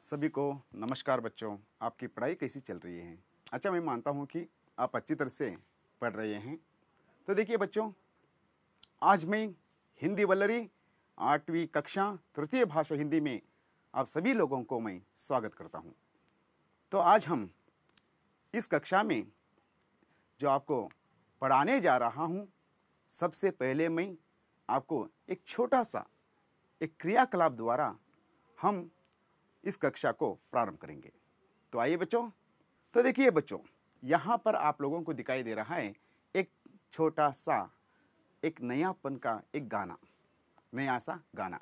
सभी को नमस्कार बच्चों आपकी पढ़ाई कैसी चल रही है अच्छा मैं मानता हूँ कि आप अच्छी तरह से पढ़ रहे हैं तो देखिए बच्चों आज मैं हिंदी वल्लरी आठवीं कक्षा तृतीय भाषा हिंदी में आप सभी लोगों को मैं स्वागत करता हूँ तो आज हम इस कक्षा में जो आपको पढ़ाने जा रहा हूँ सबसे पहले मैं आपको एक छोटा सा एक क्रियाकलाप द्वारा हम इस कक्षा को प्रारंभ करेंगे तो आइए बच्चों तो देखिए बच्चों यहाँ पर आप लोगों को दिखाई दे रहा है एक छोटा सा एक नयापन का एक गाना नया सा गाना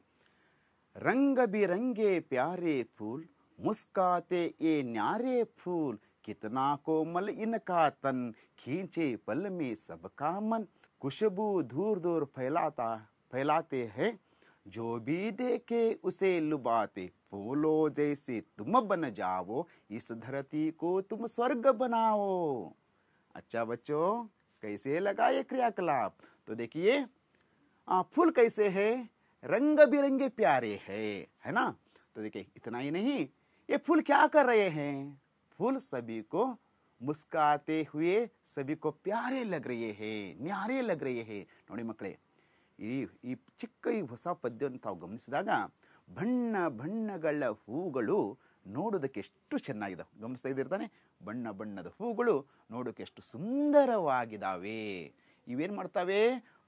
रंग बिरंगे प्यारे फूल मुस्काते ये न्यारे फूल कितना कोमल इनका तन खींचे पल में सबका मन खुशबू दूर दूर फैलाता फैलाते हैं जो भी देखे उसे लुबाते फूलो जैसे तुम बन जाओ इस धरती को तुम स्वर्ग बनाओ अच्छा बच्चों कैसे लगा ये क्रियाकलाप तो देखिए फूल कैसे है रंग बिरंगे प्यारे है है ना तो देखिए इतना ही नहीं ये फूल क्या कर रहे हैं फूल सभी को मुस्काते हुए सभी को प्यारे लग रहे हैं न्यारे लग रहे हैं नोड़ी मकड़े ಈ ಈ ಚಿಕ್ಕ ಈ ಹೊಸ ಪದ್ಯವನ್ನು ತಾವು ಗಮನಿಸಿದಾಗ ಬಣ್ಣ ಬಣ್ಣಗಳ ಹೂಗಳು ನೋಡೋದಕ್ಕೆ ಎಷ್ಟು ಚೆನ್ನಾಗಿದೆ ಗಮನಿಸ್ತಾ ಇದ್ದಿರ್ತಾನೆ ಬಣ್ಣ ಬಣ್ಣದ ಹೂಗಳು ನೋಡೋಕೆ ಎಷ್ಟು ಸುಂದರವಾಗಿದ್ದಾವೆ ಇವೇನು ಮಾಡ್ತಾವೆ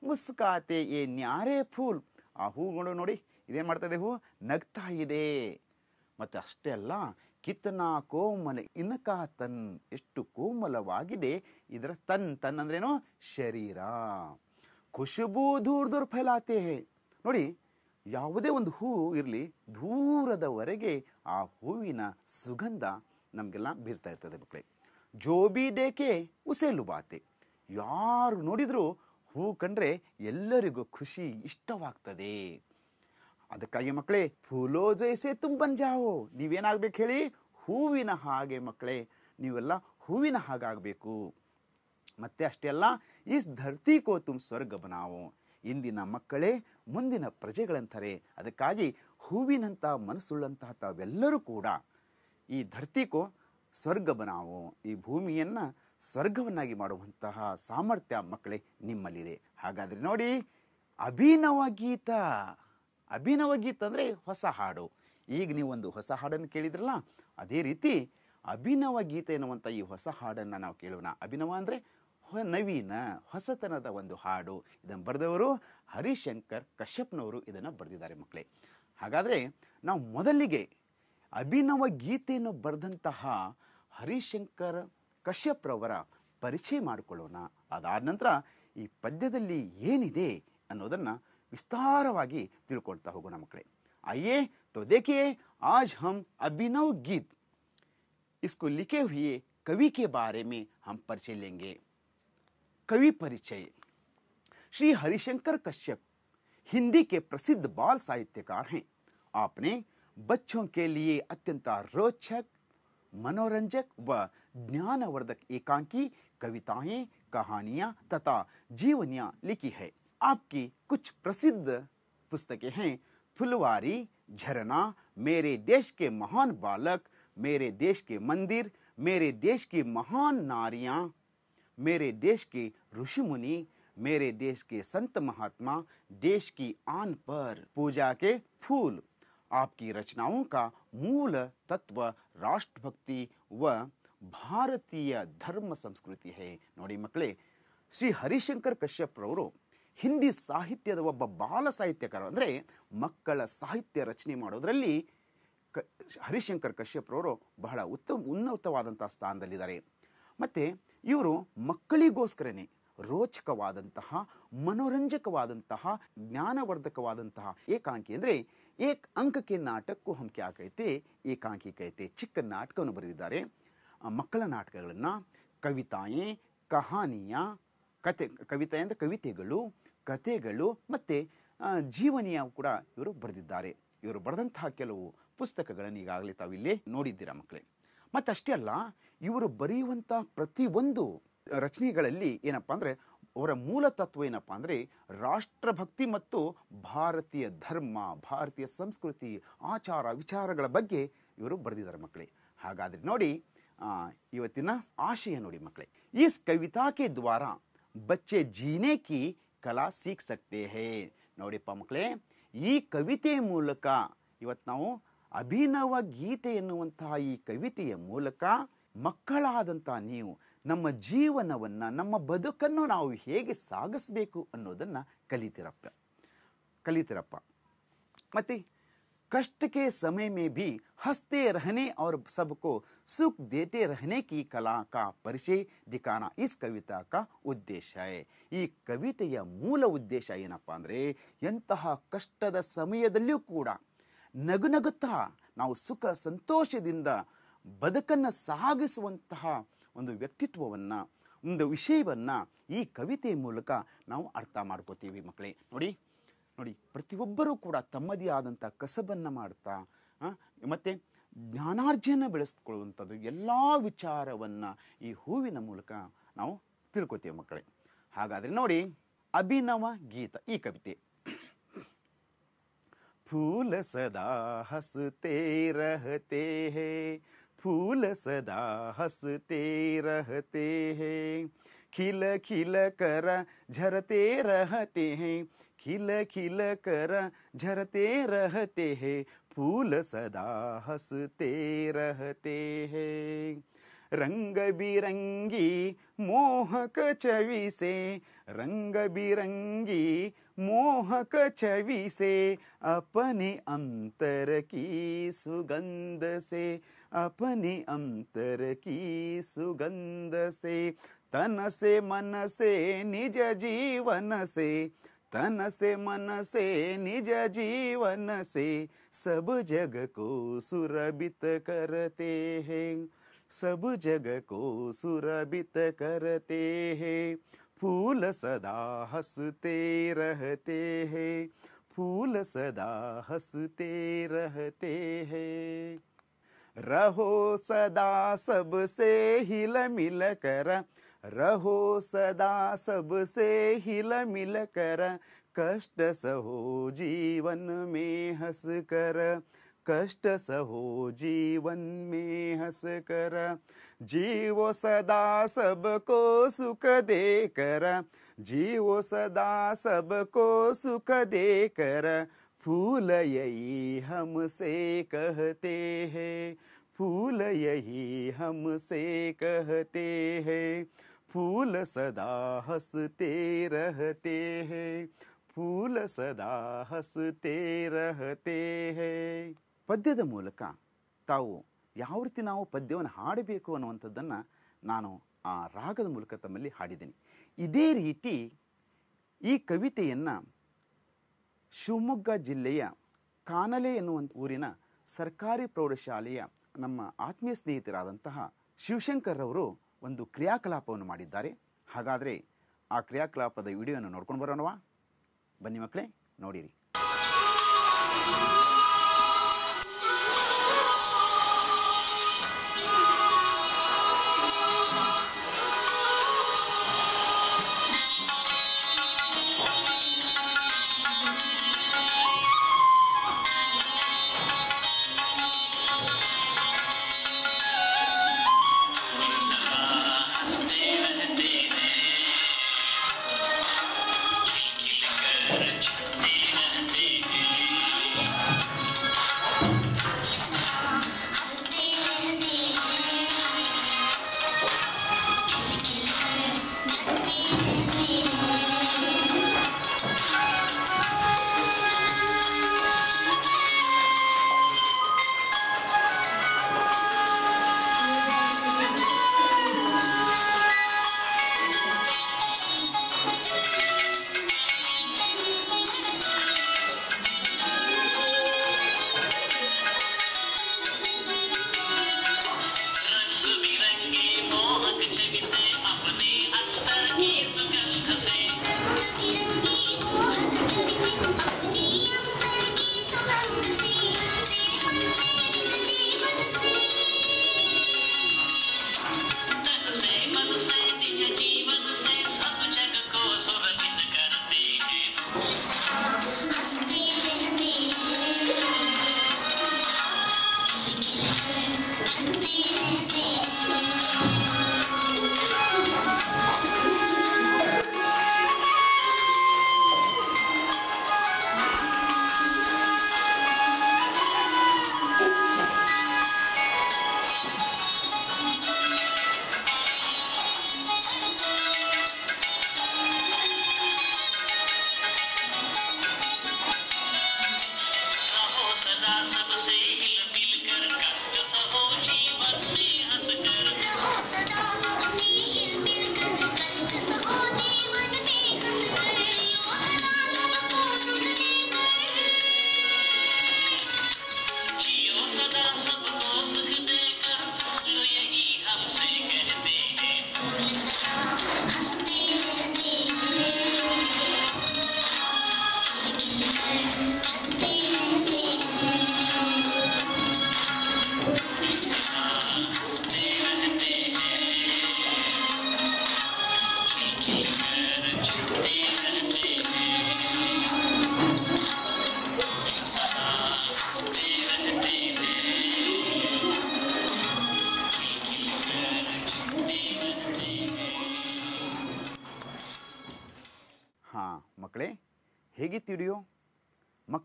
ಮುಸ್ಕಾತೆ ಏ ನ್ಯಾರೇ ಫೂಲ್ ಆ ಹೂಗಳು ನೋಡಿ ಇದೇನು ಇದೆ ಹೂ ನಗ್ತಾ ಇದೆ ಮತ್ತು ಅಷ್ಟೇ ಅಲ್ಲ ಕಿತ್ತನ ಕೋಮಲ ಇನಕ ತನ್ ಎಷ್ಟು ಕೋಮಲವಾಗಿದೆ ಇದರ ತನ್ ತನ್ ಅಂದ್ರೇನು ಶರೀರ ಖುಷಬೂ ದೂರ ದೂರ ಫೈಲಾತೆ ಹೇ ನೋಡಿ ಯಾವುದೇ ಒಂದು ಹೂವು ಇರಲಿ ದೂರದವರೆಗೆ ಆ ಹೂವಿನ ಸುಗಂಧ ನಮಗೆಲ್ಲ ಬೀರ್ತಾ ಇರ್ತದೆ ಮಕ್ಕಳೇ ಜೋಬಿ ದೇಕೆ ಉಸೇಲು ಬಾತೆ ಯಾರು ನೋಡಿದರೂ ಹೂ ಕಂಡ್ರೆ ಎಲ್ಲರಿಗೂ ಖುಷಿ ಇಷ್ಟವಾಗ್ತದೆ ಅದಕ್ಕಾಗಿ ಮಕ್ಕಳೇ ಫೂಲೋ ಜೈಸೆ ತುಂಬಂಜಾವೋ ನೀವೇನಾಗ್ಬೇಕು ಹೇಳಿ ಹೂವಿನ ಹಾಗೆ ಮಕ್ಕಳೇ ನೀವೆಲ್ಲ ಹೂವಿನ ಹಾಗಾಗಬೇಕು ಮತ್ತೆ ಅಷ್ಟೇ ಅಲ್ಲ ಈ ಧರ್ತಿ ಕೋ ತುಮ್ ಸ್ವರ್ಗ ಬನಾವು ಇಂದಿನ ಮಕ್ಕಳೇ ಮುಂದಿನ ಪ್ರಜೆಗಳಂತಾರೆ ಅದಕ್ಕಾಗಿ ಹೂವಿನಂಥ ಮನಸ್ಸುಳ್ಳಂತಹ ತಾವೆಲ್ಲರೂ ಕೂಡ ಈ ಧರ್ತಿ ಕೋ ಸ್ವರ್ಗ ಬನಾವು ಈ ಭೂಮಿಯನ್ನು ಸ್ವರ್ಗವನ್ನಾಗಿ ಮಾಡುವಂತಹ ಸಾಮರ್ಥ್ಯ ಮಕ್ಕಳೇ ನಿಮ್ಮಲ್ಲಿದೆ ಹಾಗಾದರೆ ನೋಡಿ ಅಭಿನವ ಗೀತ ಅಭಿನವ ಗೀತ ಅಂದರೆ ಹೊಸ ಹಾಡು ಈಗ ನೀವು ಒಂದು ಹೊಸ ಹಾಡನ್ನು ಕೇಳಿದ್ರಲ್ಲ ಅದೇ ರೀತಿ ಅಭಿನವ ಗೀತೆ ಎನ್ನುವಂಥ ಈ ಹೊಸ ಹಾಡನ್ನು ನಾವು ಕೇಳೋಣ ಅಭಿನವ ಅಂದರೆ ನವೀನ ಹೊಸತನದ ಒಂದು ಹಾಡು ಇದನ್ನು ಬರೆದವರು ಹರಿಶಂಕರ್ ಕಶ್ಯಪ್ನವರು ಇದನ್ನು ಬರೆದಿದ್ದಾರೆ ಮಕ್ಕಳೇ ಹಾಗಾದರೆ ನಾವು ಮೊದಲಿಗೆ ಅಭಿನವ ಗೀತೆಯನ್ನು ಬರೆದಂತಹ ಹರಿಶಂಕರ್ ಕಶ್ಯಪ್ರವರ ಪರಿಚಯ ಮಾಡಿಕೊಳ್ಳೋಣ ಅದಾದ ನಂತರ ಈ ಪದ್ಯದಲ್ಲಿ ಏನಿದೆ ಅನ್ನೋದನ್ನು ವಿಸ್ತಾರವಾಗಿ ತಿಳ್ಕೊಳ್ತಾ ಹೋಗೋಣ ಮಕ್ಕಳೇ ಅಯ್ಯೇ ತೋ ಆಜ್ ಹಮ್ ಹಮ್ अभिनव गीत इसको लिखे ಕವಿಕೆ कवि के बारे में हम कवि परिचय श्री हरिशंकर कश्यप हिंदी के प्रसिद्ध बाल साहित्यकार हैं आपने बच्चों के लिए अत्यंत रोचक मनोरंजक व ज्ञानवर्धक एकांकी कविताएं कहानियां तथा जीवनियां लिखी है आपकी कुछ प्रसिद्ध पुस्तकें हैं फुलवारी झरना मेरे देश के महान बालक मेरे देश के मंदिर मेरे देश की महान नारियां मेरे देश के ऋषि मुनि मेरे देश के संत महात्मा देश की आन पर पूजा के फूल आपकी रचनाओं का मूल तत्व ರಾಷ್ಟ್ರಭಕ್ತಿ ವ ಭಾರತೀಯ ಧರ್ಮ ಸಂಸ್ಕೃತಿ ಹೇ ನೋಡಿ ಮಕ್ಕಳೇ ಶ್ರೀ ಹರಿಶಂಕರ್ ಕಶ್ಯಪ್ರವರು ಹಿಂದಿ ಸಾಹಿತ್ಯದ ಒಬ್ಬ ಬಾಲ ಸಾಹಿತ್ಯಕಾರ ಅಂದರೆ ಮಕ್ಕಳ ಸಾಹಿತ್ಯ ರಚನೆ ಮಾಡೋದರಲ್ಲಿ ಕ ಹರಿಶಂಕರ್ ಕಶ್ಯಪ್ರವರು ಬಹಳ ಉತ್ತಮ ಉನ್ನತವಾದಂಥ ಸ್ಥಾನದಲ್ಲಿದ್ದಾರೆ ಮತ್ತು ಇವರು ಮಕ್ಕಳಿಗೋಸ್ಕರನೇ ರೋಚಕವಾದಂತಹ ಮನೋರಂಜಕವಾದಂತಹ ಜ್ಞಾನವರ್ಧಕವಾದಂತಹ ಏಕಾಂಕಿ ಅಂದರೆ ಏಕ್ ಅಂಕಕ್ಕೆ ನಾಟಕಕ್ಕೂ ಹಂಕೆ ಆಕೈತೆ ಏಕಾಂಕಿ ಕೈತೆ ಚಿಕ್ಕ ನಾಟಕವನ್ನು ಬರೆದಿದ್ದಾರೆ ಮಕ್ಕಳ ನಾಟಕಗಳನ್ನು ಕವಿತಾಯೆ ಕಹಾನಿಯ ಕತೆ ಕವಿತೆ ಅಂದರೆ ಕವಿತೆಗಳು ಕತೆಗಳು ಮತ್ತು ಜೀವನಿಯ ಕೂಡ ಇವರು ಬರೆದಿದ್ದಾರೆ ಇವರು ಬರೆದಂತಹ ಕೆಲವು ಪುಸ್ತಕಗಳನ್ನು ಈಗಾಗಲೇ ತಾವಿಲ್ಲೇ ನೋಡಿದ್ದೀರಾ ಮಕ್ಕಳೇ ಮತ್ತು ಅಷ್ಟೇ ಅಲ್ಲ ಇವರು ಬರೆಯುವಂಥ ಪ್ರತಿಯೊಂದು ರಚನೆಗಳಲ್ಲಿ ಏನಪ್ಪ ಅಂದರೆ ಅವರ ಮೂಲ ತತ್ವ ಏನಪ್ಪ ಅಂದರೆ ರಾಷ್ಟ್ರಭಕ್ತಿ ಮತ್ತು ಭಾರತೀಯ ಧರ್ಮ ಭಾರತೀಯ ಸಂಸ್ಕೃತಿ ಆಚಾರ ವಿಚಾರಗಳ ಬಗ್ಗೆ ಇವರು ಬರೆದಿದ್ದಾರೆ ಮಕ್ಕಳೇ ಹಾಗಾದರೆ ನೋಡಿ ಇವತ್ತಿನ ಆಶಯ ನೋಡಿ ಮಕ್ಕಳೇ ಈ ಕವಿತಾಕೆ ದ್ವಾರ ಬಚ್ಚೆ ಜೀನೆ ಕಿ ಕಲಾ ಸೀಕ್ ಸಕ್ತೆ ಹೇ ನೋಡಿಪ್ಪ ಮಕ್ಕಳೇ ಈ ಕವಿತೆ ಮೂಲಕ ಇವತ್ತು ನಾವು ಅಭಿನವ ಗೀತೆ ಎನ್ನುವಂತಹ ಈ ಕವಿತೆಯ ಮೂಲಕ ಮಕ್ಕಳಾದಂಥ ನೀವು ನಮ್ಮ ಜೀವನವನ್ನ ನಮ್ಮ ಬದುಕನ್ನು ನಾವು ಹೇಗೆ ಸಾಗಿಸ್ಬೇಕು ಅನ್ನೋದನ್ನ ಕಲಿತಿರಪ್ಪ ಕಲಿತಿರಪ್ಪ ಮತ್ತು ಕಷ್ಟಕ್ಕೆ ಸಮಯ ಮೇ ಬಿ ಹಸ್ತೆ ರಹನೆ ಅವ್ರ सबको ಸುಖ್ देते ರಹನೆ ಕಿ ಕಲಾ ಕಾ ಪರಿಚಯ ದಿಖಾನ ಇಸ್ ಕವಿತಾ ಕ ಉದ್ದೇಶ ಈ ಕವಿತೆಯ ಮೂಲ ಉದ್ದೇಶ ಏನಪ್ಪಾ ಅಂದರೆ ಎಂತಹ ಕಷ್ಟದ ಸಮಯದಲ್ಲಿಯೂ ಕೂಡ ನಗುನಗುತ್ತಾ ನಾವು ಸುಖ ಸಂತೋಷದಿಂದ ಬದುಕನ್ನು ಸಾಗಿಸುವಂತಹ ಒಂದು ವ್ಯಕ್ತಿತ್ವವನ್ನು ಒಂದು ವಿಷಯವನ್ನು ಈ ಕವಿತೆ ಮೂಲಕ ನಾವು ಅರ್ಥ ಮಾಡ್ಕೋತೀವಿ ಮಕ್ಕಳೇ ನೋಡಿ ನೋಡಿ ಪ್ರತಿಯೊಬ್ಬರೂ ಕೂಡ ತಮ್ಮದೇ ಆದಂಥ ಕಸಬನ್ನು ಮಾಡ್ತಾ ಮತ್ತು ಜ್ಞಾನಾರ್ಜನ ಬೆಳೆಸ್ಕೊಳ್ಳುವಂಥದ್ದು ಎಲ್ಲ ವಿಚಾರವನ್ನು ಈ ಹೂವಿನ ಮೂಲಕ ನಾವು ತಿಳ್ಕೊತೀವಿ ಮಕ್ಕಳೇ ಹಾಗಾದರೆ ನೋಡಿ ಅಭಿನವ ಗೀತ ಈ ಕವಿತೆ फूल सदा हंसते रहते हैं फूल सदा हंसते रहते हैं खिल खिल कर झरते रहते हैं खिल खिल कर झरते रहते हैं फूल सदा हंसते रहते हैं रंग बिरंगी मोहक छवि से रंग बिरंगी मोहक छवि से अपने अंतर की सुगंध से अपने अंतर की सुगंध से तन से मन से निज जीवन से तन से मन से निज जीवन से सब जग को सुरबित करते हैं सब जग को सुरबित करते हैं फूल सदा हंसते रहते हैं फूल सदा हंसते रहते हैं रहो सदा सबसे हिल मिल कर रहो सदा सबसे हिल मिल कर कष्ट सहो जीवन में हंस कर कष्ट सहो जीवन में हंस कर जीवो सदा सबको सुख दे कर जीवो सदा सबको सुख दे कर फूल यही हमसे कहते हैं फूल यही हमसे कहते हैं फूल सदा हंसते रहते हैं फूल सदा हंसते रहते हैं ಪದ್ಯದ ಮೂಲಕ ತಾವು ಯಾವ ರೀತಿ ನಾವು ಪದ್ಯವನ್ನು ಹಾಡಬೇಕು ಅನ್ನುವಂಥದ್ದನ್ನು ನಾನು ಆ ರಾಗದ ಮೂಲಕ ತಮ್ಮಲ್ಲಿ ಹಾಡಿದ್ದೀನಿ ಇದೇ ರೀತಿ ಈ ಕವಿತೆಯನ್ನು ಶಿವಮೊಗ್ಗ ಜಿಲ್ಲೆಯ ಕಾನಲೆ ಎನ್ನುವಂಥ ಊರಿನ ಸರ್ಕಾರಿ ಪ್ರೌಢಶಾಲೆಯ ನಮ್ಮ ಆತ್ಮೀಯ ಸ್ನೇಹಿತರಾದಂತಹ ಶಿವಶಂಕರ್ರವರು ಒಂದು ಕ್ರಿಯಾಕಲಾಪವನ್ನು ಮಾಡಿದ್ದಾರೆ ಹಾಗಾದರೆ ಆ ಕ್ರಿಯಾಕಲಾಪದ ವಿಡಿಯೋನ ನೋಡ್ಕೊಂಡು ಬರೋಣವಾ ಬನ್ನಿ ಮಕ್ಕಳೇ ನೋಡಿರಿ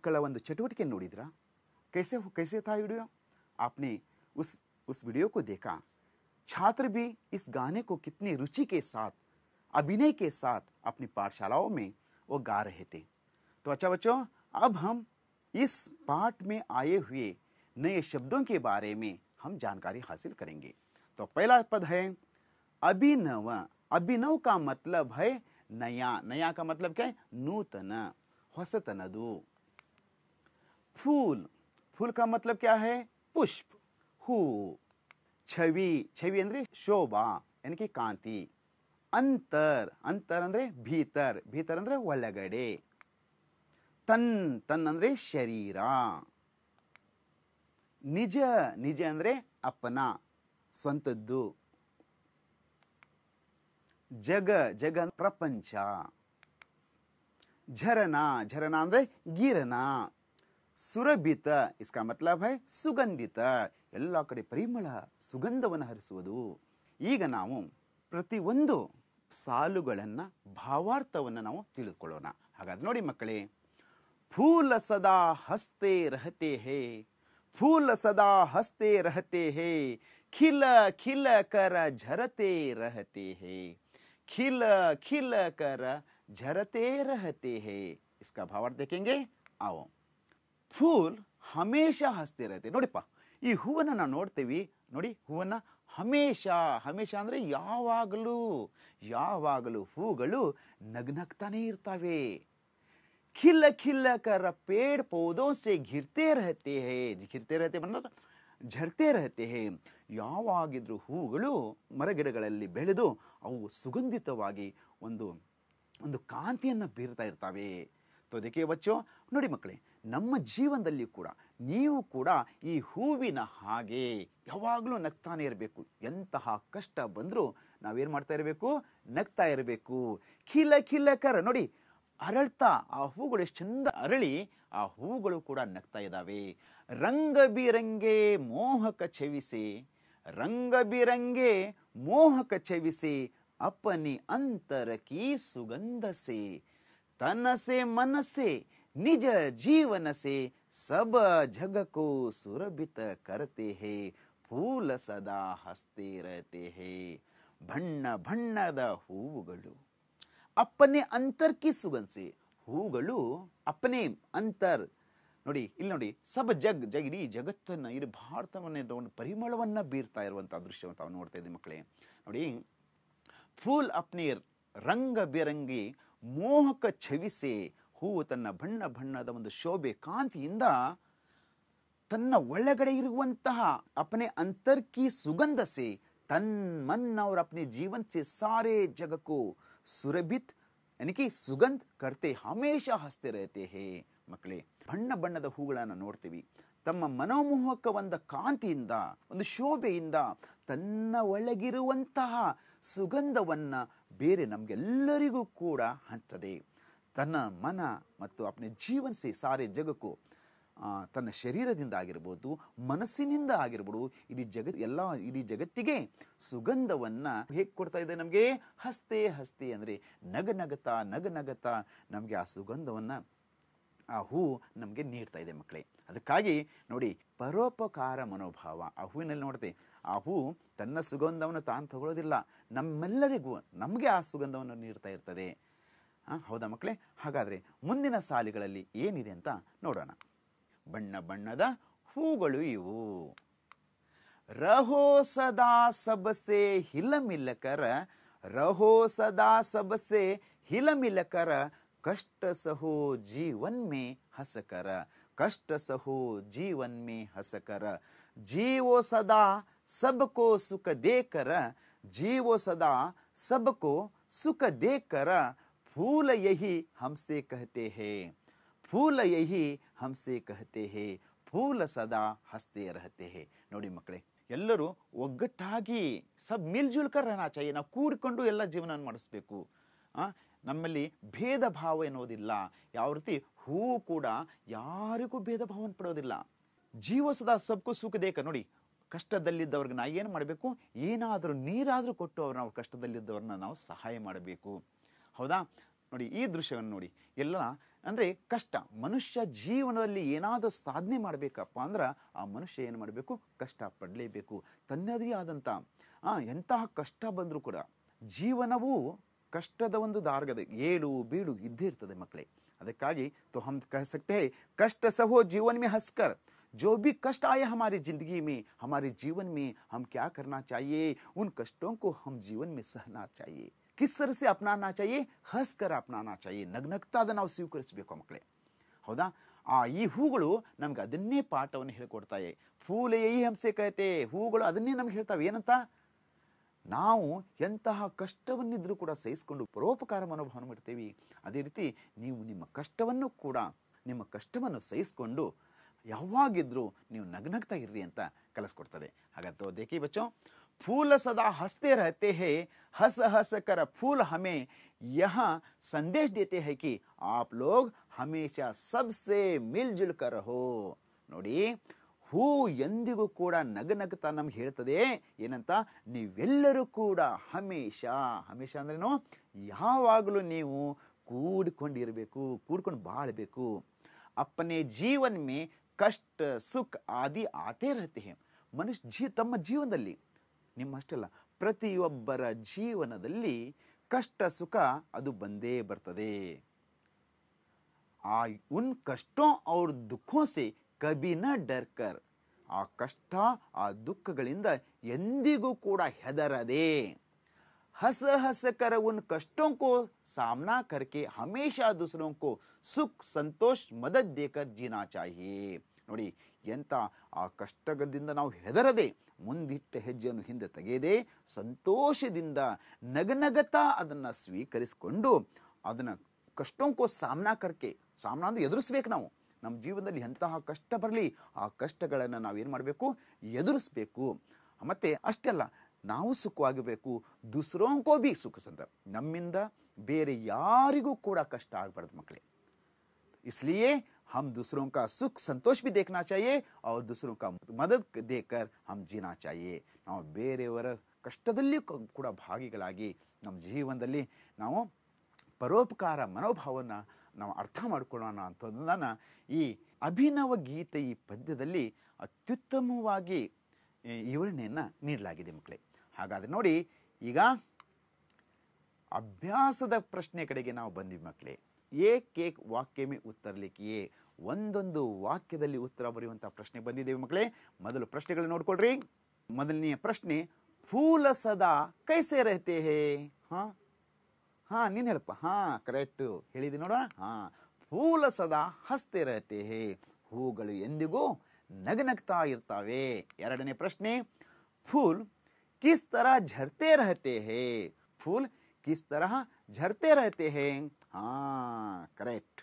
ಮಕ್ಕಳ ಒಂದು ಚಟುವಟಿಕೆ कैसे कैसे था वीडियो आपने उस उस वीडियो को देखा छात्र भी इस गाने को कितनी रुचि के साथ अभिनय के साथ अपनी पाठशालाओं में वो गा रहे थे तो अच्छा बच्चों अब हम इस पाठ में आए हुए नए शब्दों के बारे में हम जानकारी हासिल करेंगे तो पहला पद है अभिनव अभिनव का मतलब है नया नया का मतलब क्या है नूतन दू फूल फूल का मतलब क्या है पुष्प हू छवि छवि अंदर शोभा यानी कि कांति अंतर अंतर अंदर भीतर भीतर अंदर वलगड़े तन तन अंदर शरीर निज निज अंदर अपना स्वतंत्र जग जग प्रपंच झरना झरना अंदर गिरना ಸುರಭಿತ ಇಸ್ಕಾ ಮತ್ಲಬ್ ಹೈ ಸುಗಂಧಿತ ಎಲ್ಲ ಕಡೆ ಪರಿಮಳ ಸುಗಂಧವನ್ನು ಹರಿಸುವುದು ಈಗ ನಾವು ಪ್ರತಿಯೊಂದು ಸಾಲುಗಳನ್ನು ಭಾವಾರ್ಥವನ್ನು ನಾವು ತಿಳಿದುಕೊಳ್ಳೋಣ ಹಾಗಾದ್ರೆ ನೋಡಿ ಮಕ್ಕಳೇ ಫೂಲ ಸದಾ ಹಸ್ತೆ ರಹತೆ ಹೇ ಫೂಲ ಸದಾ ಹಸ್ತೆ ರಹತೆ ಹೇ ಖಿಲ ಖಿಲ ಕರ ಝರತೆ ರಹತೆ ಹೇ ಖಿಲ ಖಿಲ ಕರ ಝರತೆ ರಹತೆ ಹೇ ಇಸ್ಕಾ ಭಾವಾರ್ಥ ದೇಖೆಂಗೆ आओ ಫೂಲ್ ಹಮೇಶ ಹಸ್ತಿ ಇರುತ್ತೆ ನೋಡಿಪ್ಪ ಈ ಹೂವನ್ನು ನಾವು ನೋಡ್ತೀವಿ ನೋಡಿ ಹೂವನ್ನು ಹಮೇಶ ಹಮೇಶ ಅಂದರೆ ಯಾವಾಗಲೂ ಯಾವಾಗಲೂ ಹೂಗಳು ನಗ್ನಗ್ತಾನೆ ಇರ್ತವೆ ಖಿಲ್ಲ ಖಿಲ್ಲ ಕರ ಪೇಡ್ ಪೌದೋ ಸೆ ಘಿರ್ತೆ ರಹತೆ ಹೇ ಘಿರ್ತೆ ರಹತೆ ಅನ್ನೋದು ಝರ್ತೆ ರಹತೆ ಹೇ ಯಾವಾಗಿದ್ರೂ ಹೂಗಳು ಮರಗಿಡಗಳಲ್ಲಿ ಬೆಳೆದು ಅವು ಸುಗಂಧಿತವಾಗಿ ಒಂದು ಒಂದು ಕಾಂತಿಯನ್ನು ಬೀರ್ತಾ ಇರ್ತವೆ ತೋದಕ್ಕೆ ಬಚ್ಚೋ ನೋಡಿ ಮಕ್ಕಳೇ ನಮ್ಮ ಜೀವನದಲ್ಲಿ ಕೂಡ ನೀವು ಕೂಡ ಈ ಹೂವಿನ ಹಾಗೆ ಯಾವಾಗಲೂ ನಗ್ತಾನೆ ಇರಬೇಕು ಎಂತಹ ಕಷ್ಟ ಬಂದರೂ ನಾವೇನು ಮಾಡ್ತಾ ಇರಬೇಕು ನಗ್ತಾ ಇರಬೇಕು ಖಿಲ ಖಿಲ ಕರ ನೋಡಿ ಅರಳ್ತಾ ಆ ಹೂಗಳು ಎಷ್ಟು ಚಂದ ಅರಳಿ ಆ ಹೂಗಳು ಕೂಡ ನಗ್ತಾ ಇದ್ದಾವೆ ರಂಗ ಬಿರಂಗೆ ಮೋಹಕ ಚವಿಸಿ ರಂಗ ಬಿರಂಗೆ ಮೋಹಕ ಚವಿಸಿ ಅಪ್ಪನಿ ಅಂತರಕಿ ಸುಗಂಧಸೆ ತನಸೆ ಮನಸೆ ನಿಜ ಜೀವನ ಸೆ ಸಬ ಜಗಕೋ ಸುರಭಿತ ಕರತೆ ಹೇ ಫೂಲ ಸದಾ ಹಸ್ತೆ ರತೆ ಹೇ ಬಣ್ಣ ಬಣ್ಣದ ಹೂವುಗಳು ಅಪ್ಪನೇ ಅಂತರ್ಕಿಸುವಂತೆ ಹೂಗಳು ಅಪ್ಪನೇ ಅಂತರ್ ನೋಡಿ ಇಲ್ಲಿ ನೋಡಿ ಸಬ ಜಗ್ ಜಗ್ ಇಡೀ ಜಗತ್ತನ್ನು ಇಡೀ ಭಾರತವನ್ನೇ ಒಂದು ಪರಿಮಳವನ್ನು ಬೀರ್ತಾ ಇರುವಂಥ ದೃಶ್ಯವನ್ನು ತಾವು ನೋಡ್ತಾ ಇದ್ದೀವಿ ಮಕ್ಕಳೇ ನೋಡಿ ಫೂಲ್ ಅಪ್ನೀರ್ ರಂಗ ಬಿರಂಗಿ ಮೋಹಕ ಛವಿಸೆ ಹೂವು ತನ್ನ ಬಣ್ಣ ಬಣ್ಣದ ಒಂದು ಶೋಭೆ ಕಾಂತಿಯಿಂದ ತನ್ನ ಒಳಗಡೆ ಇರುವಂತಹ ಅಪನೆ ಅಂತರ್ಕಿ ಸುಗಂಧ ಸೆ ಮನ್ ಅವ್ರ ಅಪ್ನೆ ಜೀವನ್ से ಜಗಕ್ಕೂ ಸುರಭಿತ್ को सुरभित ಸುಗಂಧ ಕರ್ತೆ ಹಮೇಶ ಹಸ್ತೆ ರಹತೆ ಹೇ ಮಕ್ಕಳೇ ಬಣ್ಣ ಬಣ್ಣದ ಹೂಗಳನ್ನು ನೋಡ್ತೀವಿ ತಮ್ಮ ಮನೋಮೋಹಕ ಒಂದು ಕಾಂತಿಯಿಂದ ಒಂದು ಶೋಭೆಯಿಂದ ತನ್ನ ಒಳಗಿರುವಂತಹ ಸುಗಂಧವನ್ನು ಬೇರೆ ನಮಗೆಲ್ಲರಿಗೂ ಕೂಡ ಹಂಚ್ತದೆ ತನ್ನ ಮನ ಮತ್ತು ಅಪ್ನೆ ಜೀವನ ಸೇ ಸಾರೆ ಜಗಕ್ಕೂ ತನ್ನ ಶರೀರದಿಂದ ಆಗಿರ್ಬೋದು ಮನಸ್ಸಿನಿಂದ ಆಗಿರ್ಬೋದು ಇಡೀ ಜಗತ್ ಎಲ್ಲ ಇಡೀ ಜಗತ್ತಿಗೆ ಸುಗಂಧವನ್ನು ಹೇಗೆ ಕೊಡ್ತಾ ಇದೆ ನಮಗೆ ಹಸ್ತೆ ಹಸ್ತೆ ಅಂದರೆ ನಗ ನಗತ ನಗ ನಗತ ನಮಗೆ ಆ ಸುಗಂಧವನ್ನು ಆ ಹೂ ನಮಗೆ ನೀಡ್ತಾ ಇದೆ ಮಕ್ಕಳೇ ಅದಕ್ಕಾಗಿ ನೋಡಿ ಪರೋಪಕಾರ ಮನೋಭಾವ ಆ ಹೂವಿನಲ್ಲಿ ನೋಡ್ತೆ ಆ ಹೂ ತನ್ನ ಸುಗಂಧವನ್ನು ತಾನು ತಗೊಳ್ಳೋದಿಲ್ಲ ನಮ್ಮೆಲ್ಲರಿಗೂ ನಮಗೆ ಆ ಸುಗಂಧವನ್ನು ನೀಡ್ತಾ ಇರ್ತದೆ ಹೌದಾ ಮಕ್ಕಳೇ ಹಾಗಾದರೆ ಮುಂದಿನ ಸಾಲುಗಳಲ್ಲಿ ಏನಿದೆ ಅಂತ ನೋಡೋಣ ಬಣ್ಣ ಬಣ್ಣದ ಹೂಗಳು ಇವು ರಹೋ ಸದಾ ಸಬಸೆ ಹಿಲಮಿಲಕರ ರಹೋ ಸದಾ ಸಬಸೆ ಹಿಲಮಿಲಕರ ಕಷ್ಟ ಸಹೋ ಜೀವನ್ಮೆ ಹಸಕರ ಕಷ್ಟ ಸಹೋ ಜೀವನ್ಮೆ ಹಸಕರ ಜೀವೋ ಸದಾ ಸಬಕೋ ಸುಖ ದೇಕರ ಜೀವೋ ಸದಾ ಸಬಕೋ ಸುಖ ದೇಕರ फूल यही हमसे कहते हैं ಫೂಲ ಯಹಿ ಹಂಸೆ ಕಹತೆ ಹೇ ಫೂಲ ಸದಾ ಹಸ್ತೆ ರಹತೆ ಹೇ ನೋಡಿ ಮಕ್ಕಳೇ ಎಲ್ಲರೂ ಒಗ್ಗಟ್ಟಾಗಿ ಸಬ್ ಮಿಲ್ಜುಲ್ ಕರ್ನಾಚಾಯಿ ನಾವು ಕೂಡಿಕೊಂಡು ಎಲ್ಲ ಜೀವನ ಮಾಡಿಸ್ಬೇಕು ನಮ್ಮಲ್ಲಿ ಭೇದ ಭಾವ ಎನ್ನುವುದಿಲ್ಲ ಯಾವ ರೀತಿ ಹೂ ಕೂಡ ಯಾರಿಗೂ ಭೇದ ಭಾವನ ಪಡೋದಿಲ್ಲ ಜೀವ ಸದಾ ಸಬ್ಕು ಸುಖದೇಕ ನೋಡಿ ಕಷ್ಟದಲ್ಲಿದ್ದವ್ರಿಗೆ ನಾ ಏನು ಮಾಡಬೇಕು ಏನಾದರೂ ನೀರಾದರೂ ಕೊಟ್ಟು ಅವ್ರು ನಾವು ಕಷ್ಟದಲ್ಲಿದ್ದವ್ರನ್ನ ನಾವು ಸಹಾಯ ಮಾಡಬೇಕು ಹೌದಾ ನೋಡಿ ಈ ದೃಶ್ಯವನ್ನು ನೋಡಿ ಎಲ್ಲ ಅಂದರೆ ಕಷ್ಟ ಮನುಷ್ಯ ಜೀವನದಲ್ಲಿ ಏನಾದರೂ ಸಾಧನೆ ಮಾಡಬೇಕಪ್ಪ ಅಂದ್ರೆ ಆ ಮನುಷ್ಯ ಏನು ಮಾಡಬೇಕು ಕಷ್ಟ ಪಡಲೇಬೇಕು ತನ್ನದೇ ಆದಂಥ ಎಂತಹ ಕಷ್ಟ ಬಂದರೂ ಕೂಡ ಜೀವನವೂ ಕಷ್ಟದ ಒಂದು ದಾರ್ಗದ ಏಳು ಬೀಳು ಇದ್ದೇ ಇರ್ತದೆ ಮಕ್ಕಳೇ ಅದಕ್ಕಾಗಿ ತೋ ಹಮ್ ಕಹ ಕಷ್ಟ ಸಹೋ ಜೀವನ್ ಮೇ ಹಸ್ಕರ್ ಜೋ ಬಿ ಕಷ್ಟ ಆಯ ಹಮಾರಿ ಜಿಂದಗಿ ಮೇ ಹಮಾರಿ जीवन ಮೇ ಹಮ್ क्या करना चाहिए उन कष्टों को हम जीवन में सहना ಕಿಸ್ ಥರ ಹಸ್ಕರ ಅಪನಾನಾ ಚಾಹಿಯೆ ಹಸ್ ನಗ್ನಗ್ತಾದ ನಾವು ಸ್ವೀಕರಿಸಬೇಕು ಮಕ್ಕಳೇ ಹೌದಾ ಆ ಈ ಹೂಗಳು ನಮ್ಗೆ ಅದನ್ನೇ ಪಾಠವನ್ನು ಹೇಳ್ಕೊಡ್ತಾವೆ ಈ ಹಂಸೆ ಕಹತೆ ಹೂಗಳು ಅದನ್ನೇ ನಮ್ಗೆ ಹೇಳ್ತಾವೆ ಏನಂತ ನಾವು ಎಂತಹ ಕಷ್ಟವನ್ನಿದ್ರೂ ಕೂಡ ಸಹಿಸಿಕೊಂಡು ಪರೋಪಕಾರ ಮನೋಭಾವನ ಮಾಡ್ತೀವಿ ಅದೇ ರೀತಿ ನೀವು ನಿಮ್ಮ ಕಷ್ಟವನ್ನು ಕೂಡ ನಿಮ್ಮ ಕಷ್ಟವನ್ನು ಸಹಿಸಿಕೊಂಡು ಯಾವಾಗಿದ್ದರೂ ನೀವು ನಗ್ನಗ್ತಾ ಇರ್ರಿ ಅಂತ ಕಲಿಸ್ಕೊಡ್ತದೆ ಹಾಗಂತ ದೇಖಿ ಬಚ್ಚೋ फूल सदा हंसते रहते हैं हंस हंस कर फूल हमें यह संदेश देते हैं कि आप लोग ಹಮೇಶಾ ಸಬ್ಸೆ ಮಿಲ್ಜುಲ್ ಕರಹೋ ನೋಡಿ ಹೂ ಎಂದಿಗೂ ಕೂಡ ನಗತ ನಮ್ಗೆ ಹೇಳ್ತದೆ ಏನಂತ ನೀವೆಲ್ಲರೂ ಕೂಡ ಹಮೇಶ ಹಮೇಶ ಅಂದ್ರೇನು ಯಾವಾಗಲೂ ನೀವು ಕೂಡ್ಕೊಂಡಿರಬೇಕು ಕೂಡ್ಕೊಂಡು ಬಾಳಬೇಕು ಅಪ್ಪನೇ ಜೀವನ್ ಮೇ ಕಷ್ಟ ಸುಖ ಆದಿ ಆತೇ ಇರತ್ತೆ ಮನುಷ್ಯ ಜೀ ತಮ್ಮ ಜೀವನದಲ್ಲಿ ನಿಮ್ಮಷ್ಟಲ್ಲ ಪ್ರತಿಯೊಬ್ಬರ ಜೀವನದಲ್ಲಿ ಕಷ್ಟ ಸುಖ ಅದು ಬಂದೇ ಬರ್ತದೆ ಆ ಉನ್ ಕಷ್ಟೋ ಅವ್ರ ದುಃಖೋ ಸೆ ಕಬಿನ ಡರ್ಕರ್ ಆ ಕಷ್ಟ ಆ ದುಃಖಗಳಿಂದ ಎಂದಿಗೂ ಕೂಡ ಹೆದರದೆ ಹಸ ಹಸಕರ ಉನ್ ಕಷ್ಟೋಂಕೋ ಸಾಮ್ನಾ ಕರ್ಕೆ ಹಮೇಶಾ ದೂಸರೋಂಕೋ ಸುಖ್ ಸಂತೋಷ್ ಮದದ್ ದೇಕರ್ ಜೀನಾ ನೋಡಿ ಎಂಥ ಆ ಕಷ್ಟಗದಿಂದ ನಾವು ಹೆದರದೆ ಮುಂದಿಟ್ಟ ಹೆಜ್ಜೆಯನ್ನು ಹಿಂದೆ ತೆಗೆಯದೆ ಸಂತೋಷದಿಂದ ನಗನಗತ ಅದನ್ನು ಸ್ವೀಕರಿಸಿಕೊಂಡು ಅದನ್ನು ಕಷ್ಟೋಂಕೋ ಸಾಮನಾ ಕರ್ಕೆ ಎದುರಿಸ್ಬೇಕು ನಾವು ನಮ್ಮ ಜೀವನದಲ್ಲಿ ಎಂತಹ ಕಷ್ಟ ಬರಲಿ ಆ ಕಷ್ಟಗಳನ್ನು ನಾವೇನು ಮಾಡಬೇಕು ಎದುರಿಸ್ಬೇಕು ಮತ್ತು ಅಲ್ಲ ನಾವು ಸುಖವಾಗಿರಬೇಕು ದುಸ್ರೋಂಕೋ ಬಿ ಸುಖ ಸಂದ ನಮ್ಮಿಂದ ಬೇರೆ ಯಾರಿಗೂ ಕೂಡ ಕಷ್ಟ ಆಗಬಾರ್ದು ಮಕ್ಕಳೇ ಇಸ್ಲಿಯೇ हम दूसरों का सुख संतोष भी देखना चाहिए और दूसरों का मदद देकर हम जीना चाहिए ನಾವು ಬೇರೆಯವರ ಕಷ್ಟದಲ್ಲಿಯೂ ಕೂಡ ಭಾಗಿಗಳಾಗಿ ನಮ್ಮ ಜೀವನದಲ್ಲಿ ನಾವು ಪರೋಪಕಾರ ಮನೋಭಾವನ ನಾವು ಅರ್ಥ ಮಾಡಿಕೊಳ್ಳೋಣ ಅಂತದನ್ನು ಈ ಅಭಿನವ ಗೀತೆ ಈ ಪದ್ಯದಲ್ಲಿ ಅತ್ಯುತ್ತಮವಾಗಿ ವಿವರಣೆಯನ್ನು ನೀಡಲಾಗಿದೆ ಮಕ್ಕಳೇ ಹಾಗಾದರೆ ನೋಡಿ ಈಗ ಅಭ್ಯಾಸದ ಪ್ರಶ್ನೆ ಕಡೆಗೆ ನಾವು ಬಂದ್ವಿ ಮಕ್ಕಳೇ ಏಕ್ ಏಕ್ ಉತ್ತರಲಿಕ್ಕೆಯೇ ಒಂದೊಂದು ವಾಕ್ಯದಲ್ಲಿ ಉತ್ತರ ಬರೆಯುವಂಥ ಪ್ರಶ್ನೆ ಬಂದಿದ್ದೇವೆ ಮಕ್ಕಳೇ ಮೊದಲು ಪ್ರಶ್ನೆಗಳು ನೋಡ್ಕೊಳ್ರಿ ಮೊದಲನೆಯ ಪ್ರಶ್ನೆ ಫೂಲ ಸದಾ ಕೈಸೆ ಸೇರತೆ ಹೇ ಹಾ ಹಾ ಹೇಳಪ್ಪ ಹಾ ಕರೆಕ್ಟ್ ಹೇಳಿದಿ ನೋಡೋಣ ಹಾ ಫೂಲ ಸದಾ ಹಸ್ತೆ ರಹತೆ ಹೂಗಳು ಎಂದಿಗೂ ನಗನಗ್ತಾ ಇರ್ತಾವೆ ಎರಡನೇ ಪ್ರಶ್ನೆ ಫೂಲ್ ಕಿಸ್ ತರ ಝರ್ತೆ ರಹತೆ ಹೇ ಫೂಲ್ ಕಿಸ್ ತರ ಝರ್ತೆ ರಹತೆ ಹೇ ಹಾ ಕರೆಕ್ಟ್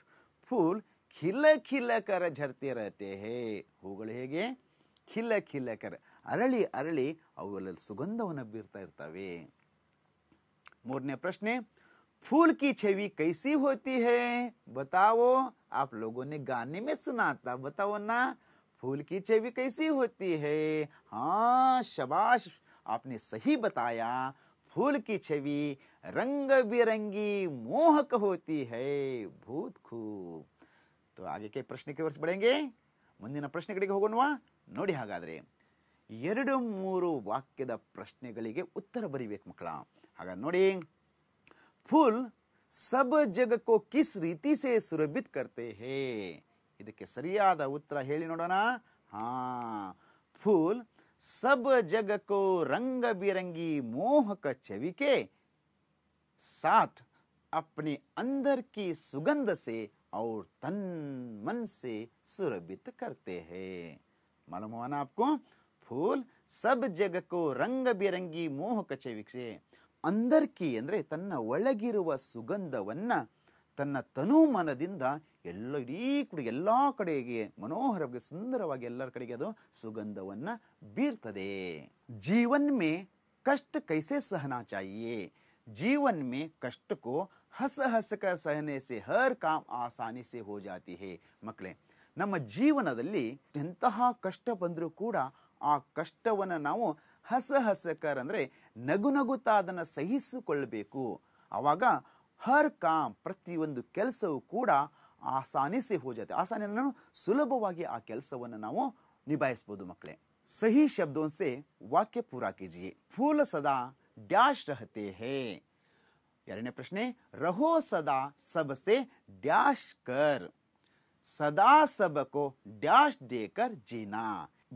ಫೂಲ್ खिल खिल कर झरते रहते है हूल ಖಿಲ खिल खिल कर ಅವುಗಳಲ್ಲಿ ಸುಗಂಧವನ್ನು अगंधव ಇರ್ತವೆ ಮೂರನೇ फूल की छवि कैसी होती है बताओ आप लोगों ने गाने में सुना था बताओ ना फूल की छवि कैसी होती है हाँ शबाश आपने सही बताया फूल की छवि रंग बिरंगी मोहक होती है भूत खूब तो ಪ್ರಶ್ನೆ के प्रश्न ಮುಂದಿನ ಪ್ರಶ್ನೆಗಳಿಗೆ ಹೋಗೋಣವಾ ನೋಡಿ ಹಾಗಾದರೆ ಎರಡು ಮೂರು ವಾಕ್ಯದ ಪ್ರಶ್ನೆಗಳಿಗೆ ಉತ್ತರ ಬರೀಬೇಕು ಮಕ್ಕಳ ಹಾಗಾದ್ರೆ ನೋಡಿ ಫುಲ್ ಸಬ ಜಗಕ್ಕೋ ಕಿಸ್ ರೀತಿ ಸೇ ಸುರಭಿತ್ ಕರ್ತೆ ಹೇ ಇದಕ್ಕೆ ಸರಿಯಾದ ಉತ್ತರ ಹೇಳಿ ನೋಡೋಣ ಹಾ ಫುಲ್ ಸಬ ಜಗಕ್ಕೋ ರಂಗ ಬಿರಂಗಿ ಮೋಹಕ ಚವಿಕೆ ಸಾತ್ अपने ಅಂದರ್ ಕಿ ಸುಗಂಧ ಸೇ और तन मन से सुरभित करते हैं मालूम हुआ ना आपको फूल सब जग को ರಂಗ ಬಿರಂಗಿ ಮೋಹಕ ಚವಿಕ್ಷೆ ಅಂದರ್ಕಿ ಅಂದರೆ ತನ್ನ ಒಳಗಿರುವ ಸುಗಂಧವನ್ನು ತನ್ನ ತನು ಮನದಿಂದ ಎಲ್ಲ ಇಡೀ ಕೂಡ ಎಲ್ಲ ಕಡೆಗೆ ಮನೋಹರವಾಗಿ ಸುಂದರವಾಗಿ ಎಲ್ಲರ ಕಡೆಗೆ ಅದು ಸುಗಂಧವನ್ನು ಬೀರ್ತದೆ ಜೀವನ್ಮೆ ಕಷ್ಟ ಕೈಸೆ ಸಹನಾಚಾಯಿಯೇ ಜೀವನ್ಮೆ ಜೀವನ್ ಹಸ ಹಸಕ ಸಹನೆ ಸೆ ಹರ್ ಕಾಮ್ ಆಸಾನಿ ಸೆ ಹೋ ಜಾತಿ ಹೇ ಮಕ್ಕಳೇ ನಮ್ಮ ಜೀವನದಲ್ಲಿ ಎಂತಹ ಕಷ್ಟ ಬಂದರೂ ಕೂಡ ಆ ಕಷ್ಟವನ್ನು ನಾವು ಹಸ ಹಸಕರ್ ಅಂದರೆ ನಗು ನಗುತ್ತಾ ಅದನ್ನು ಸಹಿಸಿಕೊಳ್ಳಬೇಕು ಆವಾಗ ಹರ್ ಕಾಮ್ ಪ್ರತಿಯೊಂದು ಕೆಲಸವೂ ಕೂಡ ಆಸಾನಿಸಿ ಹೋಜತ್ತೆ ಆಸಾನಿ ಅಂದ್ರೆ ಸುಲಭವಾಗಿ ಆ ಕೆಲಸವನ್ನು ನಾವು ನಿಭಾಯಿಸ್ಬೋದು ಮಕ್ಕಳೇ ಸಹಿ ಶಬ್ದೋನ್ಸೆ ವಾಕ್ಯ ಪೂರಾ ಫೂಲ ಸದಾ ಡ್ಯಾಶ್ ರಹತೆ ಹೇ ಎರಡನೇ ಪ್ರಶ್ನೆ ರಹೋ ಸದಾ ಸಬಸೆ ಡ್ಯಾಶ್ ಕರ್ ಸದಾ ಸಬಕೋ ಡ್ಯಾಶ್ ದೇಕರ್ ಜೀನಾ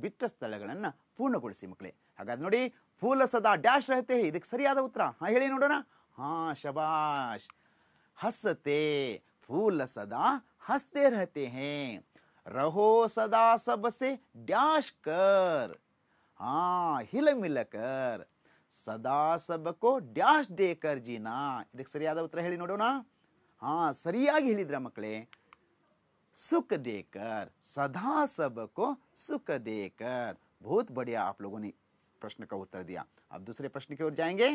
ಬಿಟ್ಟ ಸ್ಥಳಗಳನ್ನು ಪೂರ್ಣಗೊಳಿಸಿ ಮಕ್ಕಳೇ ಹಾಗಾದ್ರೆ ನೋಡಿ ಫೂಲ ಸದಾ ಡ್ಯಾಶ್ ರಹತೆ ಇದಕ್ಕೆ ಸರಿಯಾದ ಉತ್ತರ ಹಾ ಹೇಳಿ ನೋಡೋಣ ಹಾ ಶಬಾಷ್ ಹಸತೆ ಫೂಲ ಸದಾ ಹಸ್ತೆ ರಹತೆ ಹೇ ರಹೋ ಸದಾ ಸಬಸೆ ಡ್ಯಾಶ್ ಕರ್ ಹಾ ಹಿಲಮಿಲ ಕರ್ ಸದಾ ಸಬಕೋ ಡ್ಯಾಶ್ ಡೇಕರ್ ಜೀನಾ ಇದಕ್ಕೆ ಸರಿಯಾದ ಉತ್ತರ ಹೇಳಿ ನೋಡೋಣ ಹಾ ಸರಿಯಾಗಿ ಹೇಳಿದ್ರ ಮಕ್ಕಳೇ ಸುಖ ದೇಕರ್ ಸದಾ ಸಬಕೋ ಸುಖ ದೇಕರ್ ಬಹುತ್ ಬಡಿಯಾ ಆಪ್ ಲೋಗೋನಿ ಪ್ರಶ್ನೆ ಕ ಉತ್ತರ ದಿಯಾ ಅಬ್ ದೂಸರೆ ಪ್ರಶ್ನೆಗೆ ಅವ್ರು ಜಾಯಂಗೆ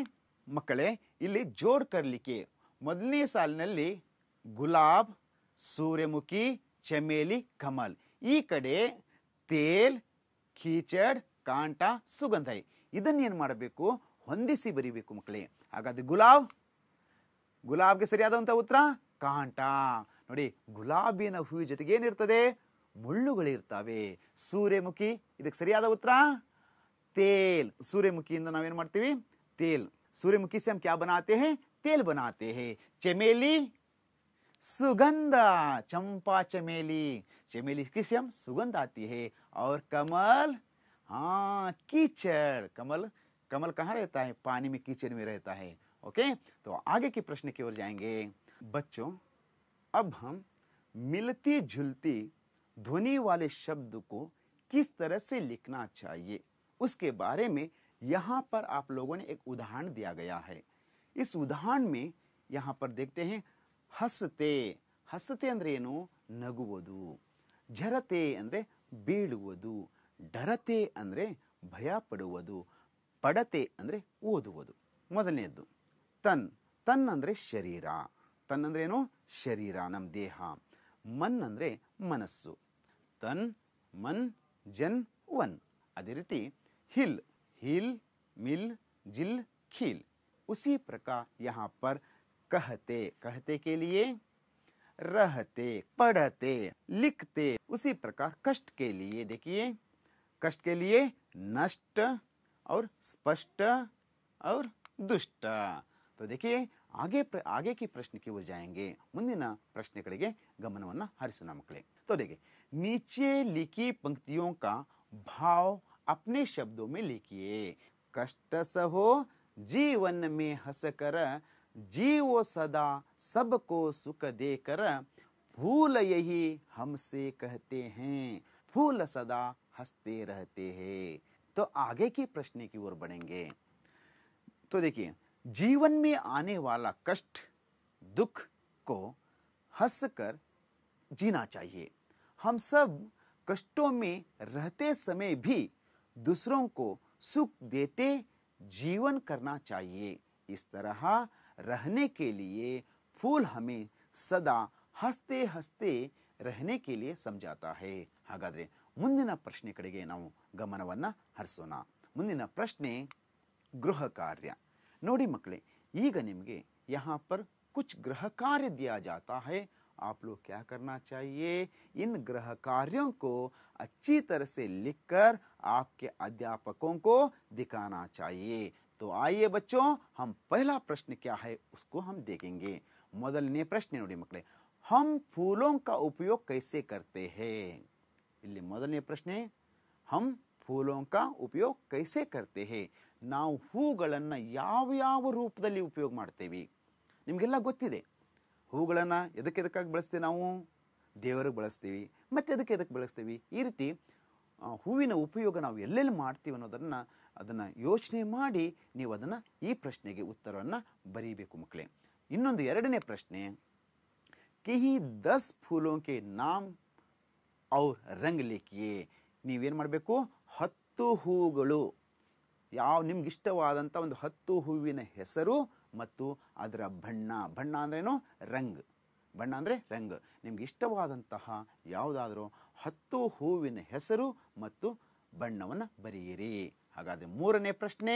ಮಕ್ಕಳೇ ಇಲ್ಲಿ ಜೋಡ್ ಕರ್ಲಿಕ್ಕೆ ಮೊದಲನೇ ಸಾಲಿನಲ್ಲಿ ಗುಲಾಬ್ ಸೂರ್ಯಮುಖಿ ಚಮೇಲಿ ಕಮಲ್ ಈ ಕಡೆ ತೇಲ್ ಕೀಚಡ್ ಕಾಂಟ ಸುಗಂಧ ಏನ್ ಮಾಡಬೇಕು ಹೊಂದಿಸಿ ಬರಿಬೇಕು ಮಕ್ಕಳೇ ಹಾಗಾದ್ರೆ ಗುಲಾಬ್ ಗುಲಾಬ್ಗೆ ಸರಿಯಾದಂಥ ಉತ್ತರ ಕಾಂಟ ನೋಡಿ ಗುಲಾಬಿನ ಹೂವಿನ ಜೊತೆಗೆ ಏನಿರ್ತದೆ ಮುಳ್ಳುಗಳಿರ್ತವೆ ಸೂರ್ಯಮುಖಿ ಇದಕ್ಕೆ ಸರಿಯಾದ ಉತ್ತರ ತೇಲ್ ಸೂರ್ಯಮುಖಿಯಿಂದ ನಾವೇನು ಮಾಡ್ತೀವಿ ತೇಲ್ सूर्यमुखी से हम क्या बनाते हैं तेल बनाते हैं चमेली सुगंध चंपा चमेली चमेली की से हम सुगंध आती है और कमल हाँ कीचड़ कमल कमल कहाँ रहता है पानी में कीचड़ में रहता है ओके तो आगे के प्रश्न की ओर जाएंगे बच्चों अब हम मिलती जुलती ध्वनि वाले शब्द को किस तरह से लिखना चाहिए उसके बारे में यहाँ पर आप लोगों ने एक उदाहरण दिया गया है इस उदाहरण में यहाँ पर देखते हैं हसते हसते अंदर ಏನು नगुवधु झरते अंदर ಬೀಳುವುದು डरते अंदर ಭಯ ಪಡುವುದು पड़ते अरे ओद मोदन तन तन शरीर ಶರೀರ ತನ್ ಅಂದರೆ ಏನು ಶರೀರ ನಮ್ಮ ದೇಹ ಮನ್ ಅಂದರೆ ಮನಸ್ಸು ತನ್ ಮನ್ हिल हिल मिल जिल खिल उसी प्रकार यहाँ पर कहते कहते के लिए रहते पढ़ते लिखते उसी प्रकार कष्ट के लिए देखिए कष्ट के लिए नष्ट और स्पष्ट और दुष्ट तो देखिए आगे ಹಾಗೆ ಪ್ರ की ಕಿ ಪ್ರಶ್ನೆಗೆ ಉರ್ಜಾಯಂಗೆ ಮುಂದಿನ ಪ್ರಶ್ನೆ ಕಡೆಗೆ ಗಮನವನ್ನು ಹರಿಸೋಣ मकड़े तो देखिए नीचे लिखी पंक्तियों का भाव अपने शब्दों में लिखिए कष्ट सहो जीवन में हंस कर जीवो सदा सबको सुख देकर फूल यही हमसे कहते हैं फूल सदा हंसते रहते हैं तो आगे के प्रश्न की ओर बढ़ेंगे तो देखिए जीवन में आने वाला कष्ट दुख को हंस कर जीना चाहिए हम सब कष्टों में रहते समय भी दूसरों को सुख देते जीवन करना चाहिए इस तरह रहने के लिए फूल हमें सदा हंसते हंसते रहने के लिए समझाता है हागादरे मुद्दा प्रश्ने कड़े ना गमन हरसोण ಮುಂದಿನ प्रश्ने गृह कार्य ನೋಡಿ ಮಕ್ಕಳೇ ಈಗ यहाँ पर कुछ ग्रह कार्य दिया जाता है आप लोग क्या करना चाहिए इन ग्रह कार्यों को अच्छी तरह से लिखकर आपके अध्यापकों को दिखाना चाहिए तो आइए बच्चों हम पहला प्रश्न क्या है उसको हम देखेंगे ने प्रश्न नोडी मकड़े हम फूलों का उपयोग कैसे करते हैं ಇಲ್ಲಿ ಮೊದಲನೇ ಪ್ರಶ್ನೆ ಹಮ್ ಫೂಲೋಂಕ ಉಪಯೋಗ ಕೈಸೆ ಕರ್ತೆ ನಾವು ಹೂಗಳನ್ನು ಯಾವ ಯಾವ ರೂಪದಲ್ಲಿ ಉಪಯೋಗ ಮಾಡ್ತೇವೆ ನಿಮಗೆಲ್ಲ ಗೊತ್ತಿದೆ ಹೂಗಳನ್ನು ಎದಕ್ಕೆ ಎದಕ್ಕಾಗಿ ಬಳಸ್ತೀವಿ ನಾವು ದೇವರಿಗೆ ಬಳಸ್ತೀವಿ ಮತ್ತು ಎದಕ್ಕೆ ಎದಕ್ಕೆ ಬಳಸ್ತೀವಿ ಈ ರೀತಿ ಹೂವಿನ ಉಪಯೋಗ ನಾವು ಎಲ್ಲೆಲ್ಲಿ ಮಾಡ್ತೀವಿ ಅನ್ನೋದನ್ನು ಅದನ್ನು ಯೋಚನೆ ಮಾಡಿ ನೀವು ಅದನ್ನು ಈ ಪ್ರಶ್ನೆಗೆ ಉತ್ತರವನ್ನು ಬರೀಬೇಕು ಮಕ್ಕಳೇ ಇನ್ನೊಂದು ಎರಡನೇ ಪ್ರಶ್ನೆ ಕಿಹಿ ದಸ್ ಫೂಲೋಂಕೆ ನಾಮ್ ಅವು ರಂಗ್ಲಿಕ್ಕೆ ನೀವೇನು ಮಾಡಬೇಕು ಹತ್ತು ಹೂಗಳು ಯಾವ ನಿಮ್ಗೆ ಇಷ್ಟವಾದಂಥ ಒಂದು ಹತ್ತು ಹೂವಿನ ಹೆಸರು ಮತ್ತು ಅದರ ಬಣ್ಣ ಬಣ್ಣ ಅಂದ್ರೇನು ರಂಗ್ ಬಣ್ಣ ಅಂದರೆ ರಂಗ್ ನಿಮ್ಗೆ ಇಷ್ಟವಾದಂತಹ ಯಾವುದಾದರೂ ಹತ್ತು ಹೂವಿನ ಹೆಸರು ಮತ್ತು ಬಣ್ಣವನ್ನು ಬರೆಯಿರಿ ಹಾಗಾದರೆ ಮೂರನೇ ಪ್ರಶ್ನೆ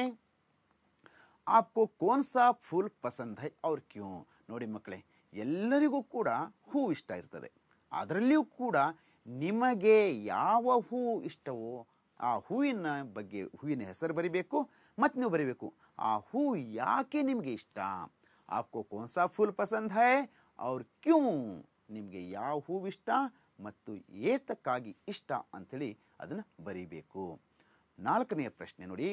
ಆಪ್ಕೋ ಕೋನ್ ಸಾ ಫೂಲ್ ಪಸಂದ್ ಹೈ ಅವ್ರ ಕ್ಯೂ ನೋಡಿ ಮಕ್ಕಳೇ ಎಲ್ಲರಿಗೂ ಕೂಡ ಹೂ ಇಷ್ಟ ಇರ್ತದೆ ಅದರಲ್ಲಿಯೂ ಕೂಡ ನಿಮಗೆ ಯಾವ ಹೂವು ಇಷ್ಟವೋ ಆ ಹೂವಿನ ಬಗ್ಗೆ ಹೂವಿನ ಹೆಸರು ಬರಿಬೇಕು ಮತ್ತು ನೀವು ಬರಿಬೇಕು ಆ ಹೂ ಯಾಕೆ ನಿಮಗೆ ಇಷ್ಟ ಆಪ್ಕೋ कौन सा ಪಸಂದ್ पसंद ಅವ್ರ ಕ್ಯೂ ನಿಮಗೆ ಯಾವ ಹೂವು ಇಷ್ಟ ಮತ್ತು ಏತಕ್ಕಾಗಿ ಇಷ್ಟ ಅಂಥೇಳಿ ಅದನ್ನು ಬರೀಬೇಕು ನಾಲ್ಕನೆಯ ಪ್ರಶ್ನೆ ನೋಡಿ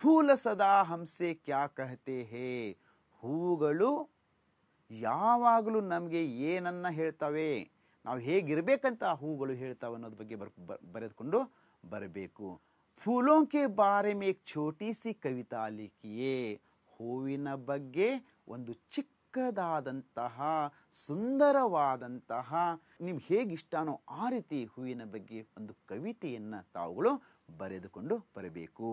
ಫೂಲ ಸದಾ ಹಂಸೆ ಕ್ಯಾ ಕಹತೆ ಹೇ ಹೂಗಳು ಯಾವಾಗಲೂ ನಮಗೆ ಏನನ್ನ ಹೇಳ್ತವೆ ನಾವು ಹೇಗಿರಬೇಕಂತ ಆ ಹೂಗಳು ಹೇಳ್ತಾವೆ ಅನ್ನೋದ್ರ ಬಗ್ಗೆ ಬರ್ ಬರೆದುಕೊಂಡು ಬರಬೇಕು ಫೂಲೋಂಕೆ ಬಾರೆ ಮೇ ಸಿ ಕವಿತಾ ಲಿಖಿಯೇ ಹೂವಿನ ಬಗ್ಗೆ ಒಂದು ಚಿಕ್ಕದಾದಂತಹ ಸುಂದರವಾದಂತಹ ನಿಮ್ಗೆ ಹೇಗಿಷ್ಟಾನೋ ಆ ರೀತಿ ಹೂವಿನ ಬಗ್ಗೆ ಒಂದು ಕವಿತೆಯನ್ನು ತಾವುಗಳು ಬರೆದುಕೊಂಡು ಬರಬೇಕು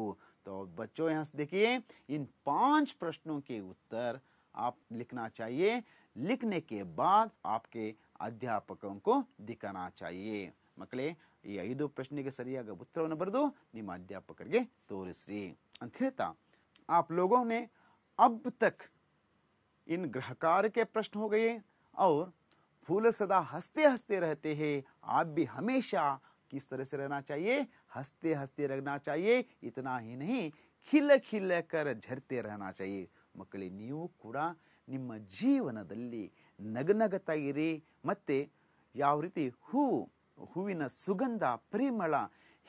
तो ಬಚ್ಚೋ यहाँ ಇನ್ देखिए इन पांच प्रश्नों के उत्तर आप लिखना चाहिए लिखने अध्यापकों को ಮಕ್ಕಳೇ चाहिए मकल ಪ್ರಶ್ನೆಗೆ ಸರಿಯಾದ ಉತ್ತರವನ್ನು ಬರೆದು ನಿಮ್ಮ ಅಧ್ಯಾಪಕರಿಗೆ ತೋರಿಸ್ರಿ ಅಂತ ಹೇಳ್ತಾ आप लोगों ने अब तक इन ग्रहकार के प्रश्न हो गए और फूल सदा हंसते हंसते रहते हैं आप भी हमेशा किस तरह से रहना चाहिए हंसते हंसते रहना चाहिए इतना ही नहीं खिल खिल कर झरते रहना चाहिए ಮಕ್ಕಳೇ ನೀವು ಕೂಡ ನಿಮ್ಮ ಜೀವನದಲ್ಲಿ ನಗನಗತಾ ಇರಿ ಮತ್ತು ಯಾವ ರೀತಿ ಹೂವು ಹೂವಿನ ಸುಗಂಧ ಪರಿಮಳ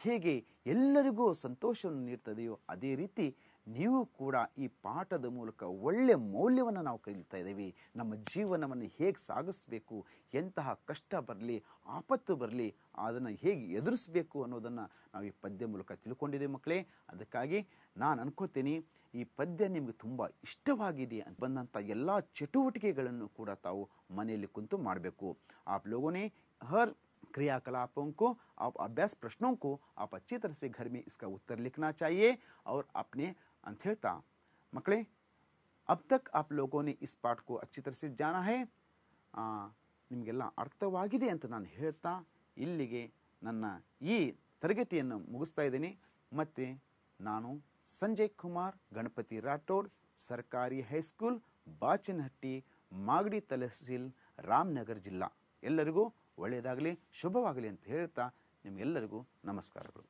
ಹೇಗೆ ಎಲ್ಲರಿಗೂ ಸಂತೋಷವನ್ನು ನೀಡ್ತದೆಯೋ ಅದೇ ರೀತಿ ನೀವು ಕೂಡ ಈ ಪಾಠದ ಮೂಲಕ ಒಳ್ಳೆಯ ಮೌಲ್ಯವನ್ನು ನಾವು ಕಲಿತಾ ಇದ್ದೀವಿ ನಮ್ಮ ಜೀವನವನ್ನು ಹೇಗೆ ಸಾಗಿಸಬೇಕು ಎಂತಹ ಕಷ್ಟ ಬರಲಿ ಆಪತ್ತು ಬರಲಿ ಅದನ್ನು ಹೇಗೆ ಎದುರಿಸಬೇಕು ಅನ್ನೋದನ್ನು ನಾವು ಈ ಪದ್ಯ ಮೂಲಕ ತಿಳ್ಕೊಂಡಿದ್ದೀವಿ ಮಕ್ಕಳೇ ಅದಕ್ಕಾಗಿ ನಾನು ಅನ್ಕೋತೀನಿ ಈ ಪದ್ಯ ನಿಮಗೆ ತುಂಬ ಇಷ್ಟವಾಗಿದೆ ಅಂತ ಬಂದಂಥ ಎಲ್ಲ ಚಟುವಟಿಕೆಗಳನ್ನು ಕೂಡ ತಾವು ಮನೆಯಲ್ಲಿ ಕುಂತು ಮಾಡಬೇಕು ಆಪ್ ಲೋಗೋನೇ ಹರ್ हर ಆ ಅಭ್ಯಾಸ आप अभ्यास प्रश्नों को आप अच्छी तरह से घर में इसका ಅಂತ ಹೇಳ್ತಾ ಮಕ್ಕಳೇ ಅಬ್ ತಕ್ ಆಪ್ लोगों ने इस पाठ ನಿಮಗೆಲ್ಲ ಅರ್ಥವಾಗಿದೆ ಅಂತ ನಾನು ಹೇಳ್ತಾ ಇಲ್ಲಿಗೆ ನನ್ನ ಈ ತರಗತಿಯನ್ನು ಮುಗಿಸ್ತಾ ಇದ್ದೀನಿ ಮತ್ತು ನಾನು ಸಂಜಯ್ ಕುಮಾರ್ ಗಣಪತಿ ರಾಠೋಡ್ ಸರ್ಕಾರಿ ಹೈಸ್ಕೂಲ್ ಬಾಚನಹಟ್ಟಿ ಮಾಗಡಿ ತಹಸೀಲ್ ರಾಮನಗರ್ ಜಿಲ್ಲಾ ಎಲ್ಲರಿಗೂ ಒಳ್ಳೆಯದಾಗಲಿ ಶುಭವಾಗಲಿ ಅಂತ ಹೇಳ್ತಾ ನಿಮಗೆಲ್ಲರಿಗೂ ನಮಸ್ಕಾರಗಳು